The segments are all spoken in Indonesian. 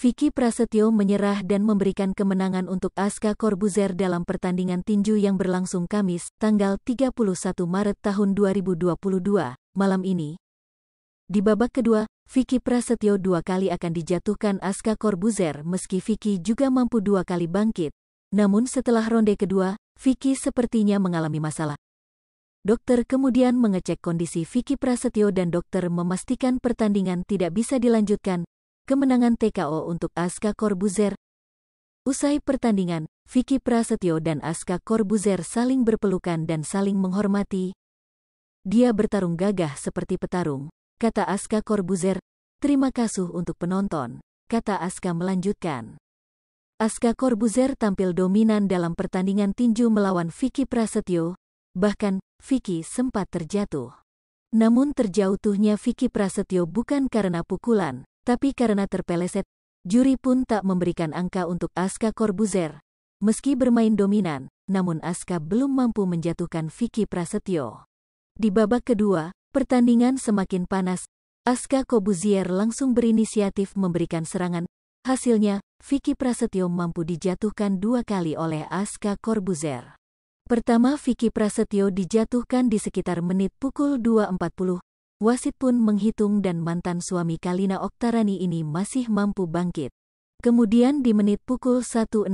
Vicky Prasetyo menyerah dan memberikan kemenangan untuk Aska Corbuzier dalam pertandingan tinju yang berlangsung Kamis, tanggal 31 Maret tahun 2022, malam ini. Di babak kedua, Vicky Prasetyo dua kali akan dijatuhkan Aska Corbuzier meski Vicky juga mampu dua kali bangkit. Namun setelah ronde kedua, Vicky sepertinya mengalami masalah. Dokter kemudian mengecek kondisi Vicky Prasetyo dan dokter memastikan pertandingan tidak bisa dilanjutkan kemenangan TKO untuk Aska Corbuzier. Usai pertandingan, Vicky Prasetyo dan Aska Corbuzier saling berpelukan dan saling menghormati. Dia bertarung gagah seperti petarung, kata Aska Corbuzier. Terima kasih untuk penonton, kata Aska melanjutkan. Aska Corbuzier tampil dominan dalam pertandingan tinju melawan Vicky Prasetyo, bahkan Vicky sempat terjatuh. Namun terjatuhnya Vicky Prasetyo bukan karena pukulan, tapi karena terpeleset, juri pun tak memberikan angka untuk Aska Corbuzier. Meski bermain dominan, namun Aska belum mampu menjatuhkan Vicky Prasetyo. Di babak kedua, pertandingan semakin panas. Aska Corbuzier langsung berinisiatif memberikan serangan. Hasilnya, Vicky Prasetyo mampu dijatuhkan dua kali oleh Aska Corbuzier. Pertama Vicky Prasetyo dijatuhkan di sekitar menit pukul 2.40 Wasit pun menghitung dan mantan suami Kalina Oktarani ini masih mampu bangkit. Kemudian di menit pukul 1.16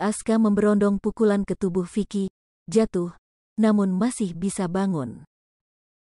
Aska memberondong pukulan ke tubuh Vicky, jatuh, namun masih bisa bangun.